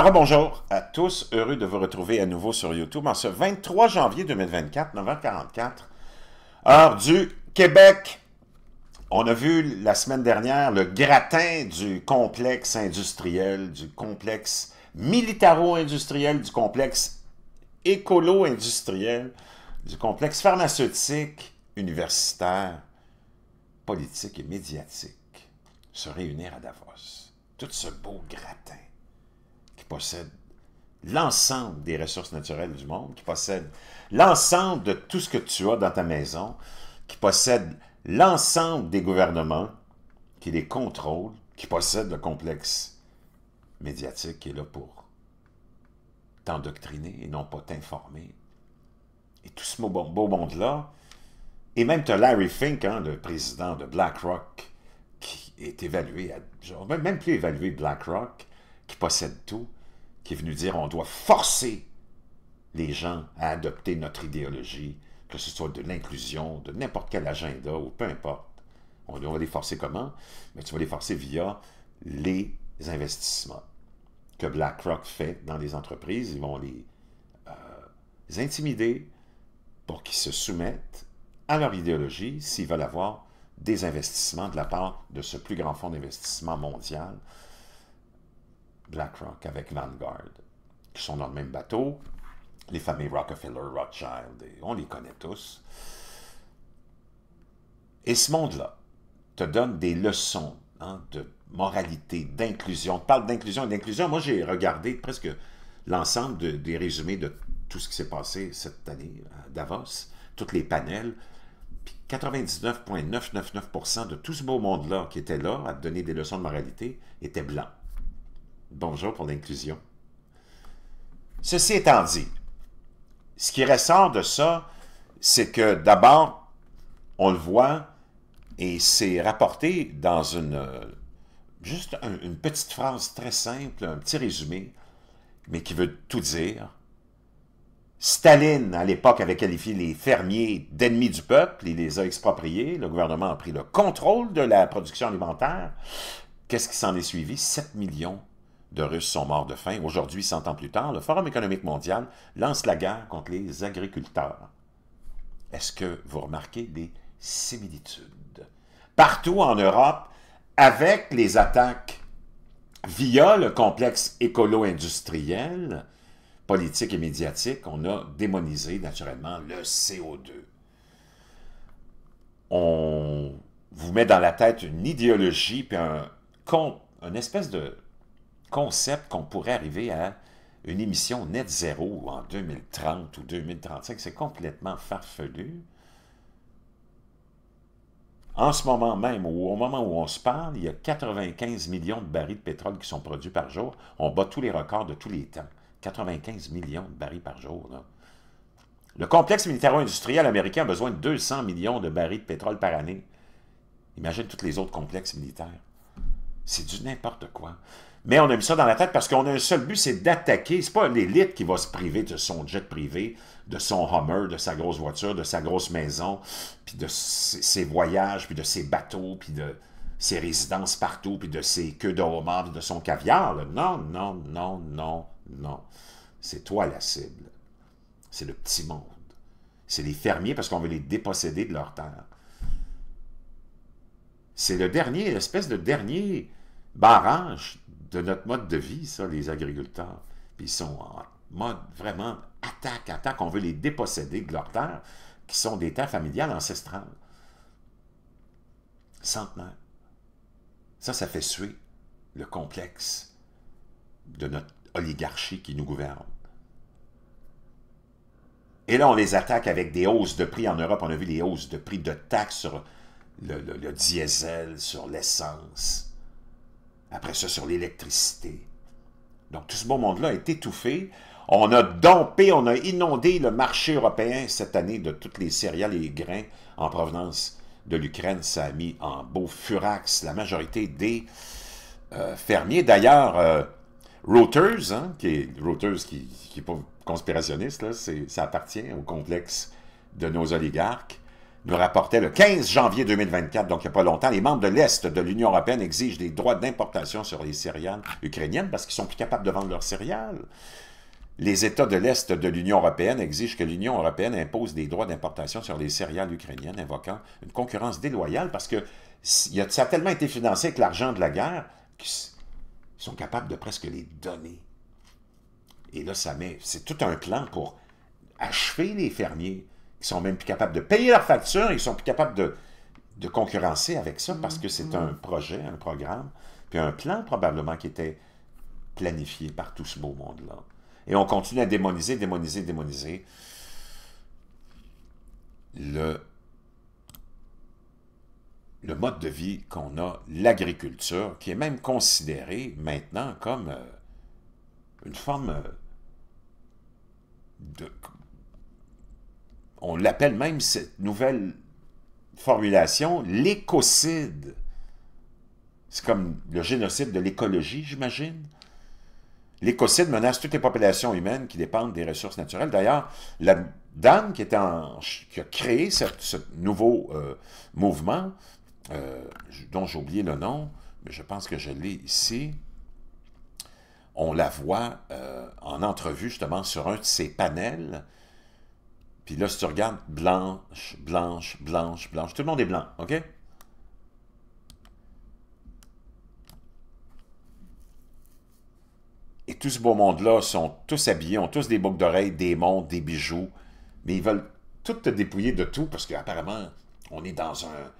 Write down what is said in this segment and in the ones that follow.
Alors, bonjour à tous. Heureux de vous retrouver à nouveau sur YouTube en ce 23 janvier 2024, 9h44, heure du Québec. On a vu la semaine dernière le gratin du complexe industriel, du complexe militaro-industriel, du complexe écolo-industriel, du complexe pharmaceutique, universitaire, politique et médiatique se réunir à Davos. Tout ce beau gratin possède l'ensemble des ressources naturelles du monde, qui possède l'ensemble de tout ce que tu as dans ta maison, qui possède l'ensemble des gouvernements, qui les contrôle, qui possède le complexe médiatique qui est là pour t'endoctriner et non pas t'informer. Et tout ce beau, monde-là, et même tu as Larry Fink, hein, le président de BlackRock, qui est évalué, à, même plus évalué BlackRock, qui possède tout, qui est venu dire on doit forcer les gens à adopter notre idéologie, que ce soit de l'inclusion, de n'importe quel agenda ou peu importe. On, va les forcer comment? Mais tu vas les forcer via les investissements que BlackRock fait dans les entreprises. Ils vont euh, les intimider pour qu'ils se soumettent à leur idéologie s'ils veulent avoir des investissements de la part de ce plus grand fonds d'investissement mondial BlackRock avec Vanguard, qui sont dans le même bateau, les familles Rockefeller, Rothschild, on les connaît tous. Et ce monde-là te donne des leçons hein, de moralité, d'inclusion. On parle d'inclusion et d'inclusion. Moi, j'ai regardé presque l'ensemble des résumés de tout ce qui s'est passé cette année à Davos, tous les panels. 99,999% de tout ce beau monde-là qui était là à donner des leçons de moralité était blanc. Bonjour pour l'inclusion. Ceci étant dit, ce qui ressort de ça, c'est que d'abord, on le voit, et c'est rapporté dans une, juste une petite phrase très simple, un petit résumé, mais qui veut tout dire. Staline, à l'époque, avait qualifié les fermiers d'ennemis du peuple, il les a expropriés, le gouvernement a pris le contrôle de la production alimentaire. Qu'est-ce qui s'en est suivi? 7 millions de Russes sont morts de faim. Aujourd'hui, 100 ans plus tard, le Forum économique mondial lance la guerre contre les agriculteurs. Est-ce que vous remarquez des similitudes? Partout en Europe, avec les attaques via le complexe écolo-industriel, politique et médiatique, on a démonisé naturellement le CO2. On vous met dans la tête une idéologie, puis un, un espèce de concept qu'on pourrait arriver à une émission net zéro en 2030 ou 2035, c'est complètement farfelu. En ce moment même, au moment où on se parle, il y a 95 millions de barils de pétrole qui sont produits par jour. On bat tous les records de tous les temps. 95 millions de barils par jour. Le complexe militaro-industriel américain a besoin de 200 millions de barils de pétrole par année. Imagine tous les autres complexes militaires. C'est du n'importe quoi. Mais on a mis ça dans la tête parce qu'on a un seul but, c'est d'attaquer. C'est pas l'élite qui va se priver de son jet privé, de son Hummer, de sa grosse voiture, de sa grosse maison, puis de ses voyages, puis de ses bateaux, puis de ses résidences partout, puis de ses queues de homard, de son caviar. Non, non, non, non, non. C'est toi la cible. C'est le petit monde. C'est les fermiers parce qu'on veut les déposséder de leur terre. C'est le dernier, l'espèce de dernier barrage de notre mode de vie, ça, les agriculteurs. Puis ils sont en mode vraiment attaque, attaque. On veut les déposséder de leurs terres, qui sont des terres familiales ancestrales. Centenaire. Ça, ça fait suer le complexe de notre oligarchie qui nous gouverne. Et là, on les attaque avec des hausses de prix. En Europe, on a vu les hausses de prix de taxes sur le diesel, sur l'essence. Après ça, sur l'électricité. Donc, tout ce beau monde-là est étouffé. On a dompé, on a inondé le marché européen cette année de toutes les céréales et les grains en provenance de l'Ukraine. Ça a mis en beau furax la majorité des euh, fermiers. D'ailleurs, euh, Reuters, hein, qui est, Reuters qui, pas conspirationniste, ça appartient au complexe de nos oligarques, nous rapportait le 15 janvier 2024, donc il n'y a pas longtemps, les membres de l'Est de l'Union européenne exigent des droits d'importation sur les céréales ukrainiennes parce qu'ils sont plus capables de vendre leurs céréales. Les États de l'Est de l'Union européenne exigent que l'Union européenne impose des droits d'importation sur les céréales ukrainiennes, invoquant une concurrence déloyale parce que ça a tellement été financé avec l'argent de la guerre qu'ils sont capables de presque les donner. Et là, ça met, c'est tout un plan pour achever les fermiers, ils sont même plus capables de payer leurs factures, ils sont plus capables de, concurrencer avec ça parce que c'est un mm-hmm. projet, un programme, puis un plan probablement qui était planifié par tout ce beau monde-là. Et on continue à démoniser, démoniser, démoniser le, le mode de vie qu'on a, l'agriculture, qui est même considérée maintenant comme euh, une forme euh, de, on l'appelle même cette nouvelle formulation l'écocide. C'est comme le génocide de l'écologie, j'imagine. L'écocide menace toutes les populations humaines qui dépendent des ressources naturelles. D'ailleurs, la dame qui, a créé ce, nouveau euh, mouvement, euh, dont j'ai oublié le nom, mais je pense que je l'ai ici, on la voit euh, en entrevue justement sur un de ses panels puis là, si tu regardes, blanche, blanche, blanche, blanche. Tout le monde est blanc, OK? Et tout ce beau monde-là sont tous habillés, ont tous des boucles d'oreilles, des montres, des bijoux. Mais ils veulent tout te dépouiller de tout parce qu'apparemment, on est dans un,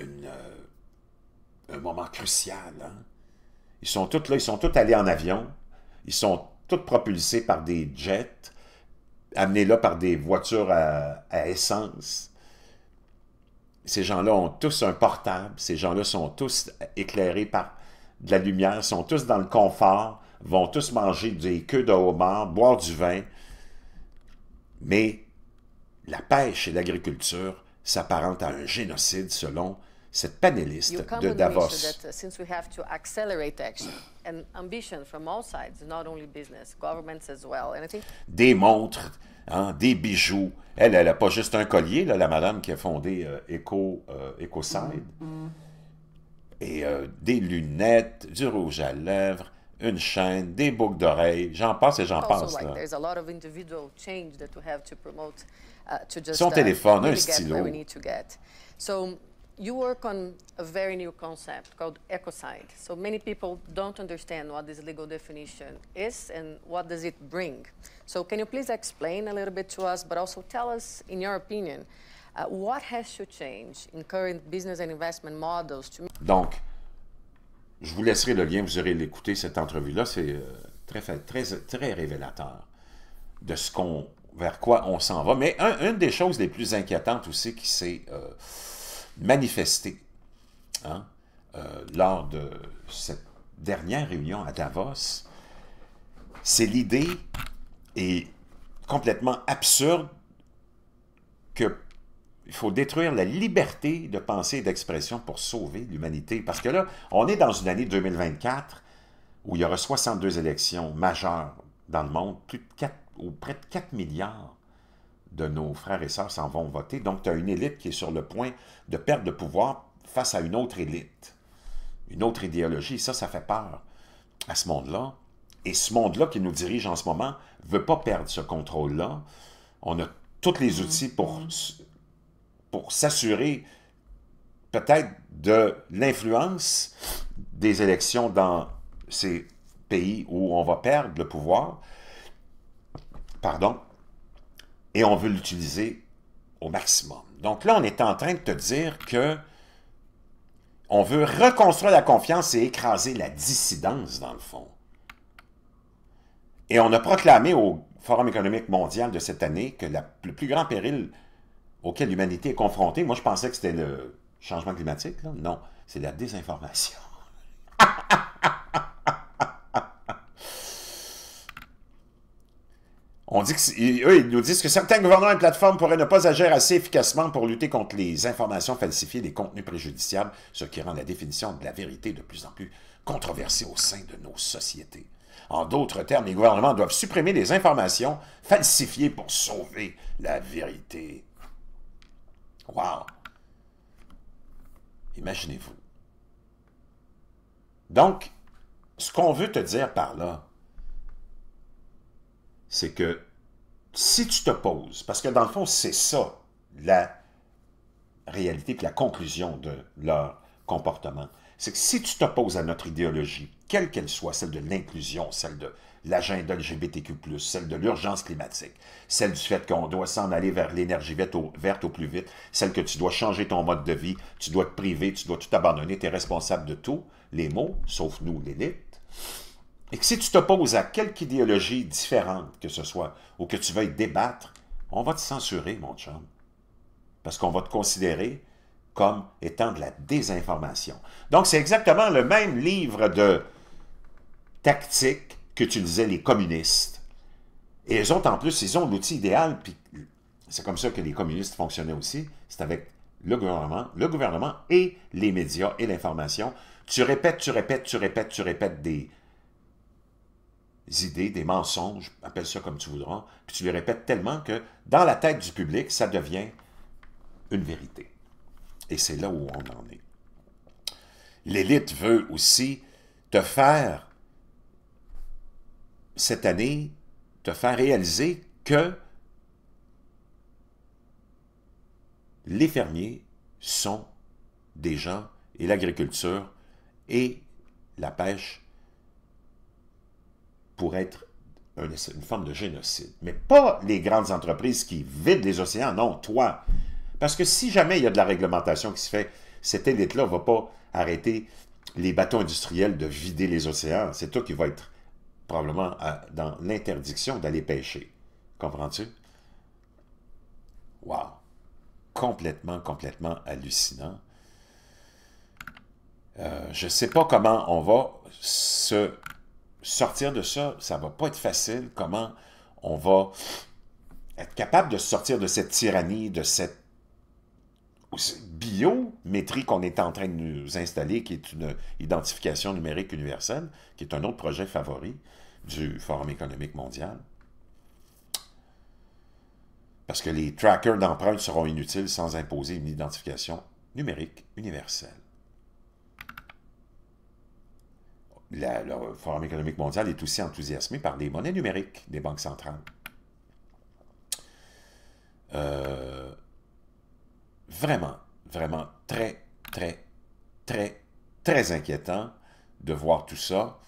euh, un moment crucial. Hein. Ils sont tous là, ils sont tous allés en avion. Ils sont tous propulsés par des jets amenés là par des voitures à, essence. Ces gens-là ont tous un portable, ces gens-là sont tous éclairés par de la lumière, sont tous dans le confort, vont tous manger des queues de homard, boire du vin. Mais la pêche et l'agriculture s'apparentent à un génocide selon cette panéliste de Davos. Uh, des montres, hein, des bijoux. Elle, elle n'a pas juste un collier, la madame qui a fondé euh, euh, EcoSide. Mm-hmm. Et euh, des lunettes, du rouge à lèvres, une chaîne, des boucles d'oreilles, j'en passe et j'en passe. Uh, Son uh, téléphone, un stylo you work on a very new concept called ecocide. So many people don't understand what this legal definition is and what does it bring. So can you please explain a little bit to us, but also tell us, in your opinion, uh, what has to change in current business and investment models Donc, je vous laisserai le lien, vous aurez l'écouter, cette entrevue-là, c'est euh, très, très, très révélateur de ce qu'on, vers quoi on s'en va. Mais une des choses les plus inquiétantes aussi qui s'est... Euh, manifesté hein, euh, lors de cette dernière réunion à Davos, c'est l'idée est complètement absurde que il faut détruire la liberté de pensée et d'expression pour sauver l'humanité. Parce que là, on est dans une année 2024 où il y aura 62 élections majeures dans le monde, ou près de 4 milliards de nos frères et sœurs s'en vont voter. Donc, tu as une élite qui est sur le point de perdre le pouvoir face à une autre élite, une autre idéologie. Ça, ça fait peur à ce monde-là. Et ce monde-là qui nous dirige en ce moment ne veut pas perdre ce contrôle-là. On a tous les mm-hmm. outils pour, pour s'assurer peut-être de l'influence des élections dans ces pays où on va perdre le pouvoir. Pardon et on veut l'utiliser au maximum. Donc là, on est en train de te dire que on veut reconstruire la confiance et écraser la dissidence, dans le fond. Et on a proclamé au Forum économique mondial de cette année que le plus grand péril auquel l'humanité est confrontée, moi je pensais que c'était le changement climatique, non, c'est la désinformation. dit que, eux, ils nous disent que certains gouvernements et plateformes pourraient ne pas agir assez efficacement pour lutter contre les informations falsifiées et les contenus préjudiciables, ce qui rend la définition de la vérité de plus en plus controversée au sein de nos sociétés. En d'autres termes, les gouvernements doivent supprimer les informations falsifiées pour sauver la vérité. Wow! Imaginez-vous. Donc, ce qu'on veut te dire par là, c'est que si tu te poses, parce que dans le fond, c'est ça la réalité que la conclusion de leur comportement, c'est que si tu t'opposes à notre idéologie, quelle qu'elle soit, celle de l'inclusion, celle de l'agenda LGBTQ+, celle de l'urgence climatique, celle du fait qu'on doit s'en aller vers l'énergie verte, verte au, plus vite, celle que tu dois changer ton mode de vie, tu dois te priver, tu dois tout abandonner, tu es responsable de tout, les mots, sauf nous, l'élite, et que si tu t'opposes à quelque idéologie différente que ce soit, ou que tu veuilles débattre, on va te censurer, mon chum. Parce qu'on va te considérer comme étant de la désinformation. Donc, c'est exactement le même livre de tactique que disais les communistes. Et ils ont en plus, ils ont l'outil idéal, puis c'est comme ça que les communistes fonctionnaient aussi. C'est avec le gouvernement, le gouvernement et les médias et l'information. Tu répètes, tu répètes, tu répètes, tu répètes des idées, des mensonges, appelle ça comme tu voudras, puis tu les répètes tellement que dans la tête du public, ça devient une vérité. Et c'est là où on en est. L'élite veut aussi te faire, cette année, te faire réaliser que les fermiers sont des gens et l'agriculture et la pêche pour être une, forme de génocide. Mais pas les grandes entreprises qui vident les océans, non, toi. Parce que si jamais il y a de la réglementation qui se fait, cette élite-là ne va pas arrêter les bateaux industriels de vider les océans. C'est toi qui va être probablement euh, dans l'interdiction d'aller pêcher. Comprends-tu? Wow! Complètement, complètement hallucinant. Euh, je ne sais pas comment on va se sortir de ça, ça va pas être facile. Comment on va être capable de sortir de cette tyrannie, de cette biométrie qu'on est en train de nous installer, qui est une identification numérique universelle, qui est un autre projet favori du Forum économique mondial. Parce que les trackers d'empreintes seront inutiles sans imposer une identification numérique universelle. le Forum économique mondial est aussi enthousiasmé par les monnaies numériques des banques centrales. Euh, vraiment, vraiment très, très, très, très inquiétant de voir tout ça.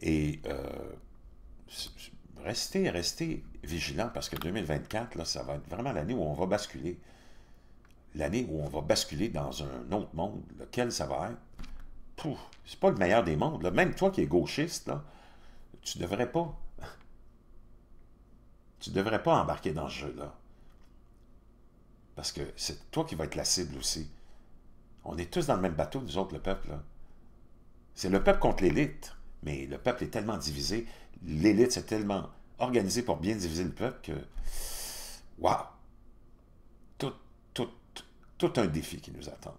Et euh, restez, restez vigilants parce que 2024, là, ça va être vraiment l'année où on va basculer. L'année où on va basculer dans un autre monde. Lequel ça va être? c'est pas le meilleur des mondes. Même toi qui es gauchiste, tu devrais pas. Tu devrais pas embarquer dans ce jeu-là. Parce que c'est toi qui vas être la cible aussi. On est tous dans le même bateau, nous autres, le peuple. C'est le peuple contre l'élite. Mais le peuple est tellement divisé. L'élite s'est tellement organisée pour bien diviser le peuple que. Waouh! tout un défi qui nous attend.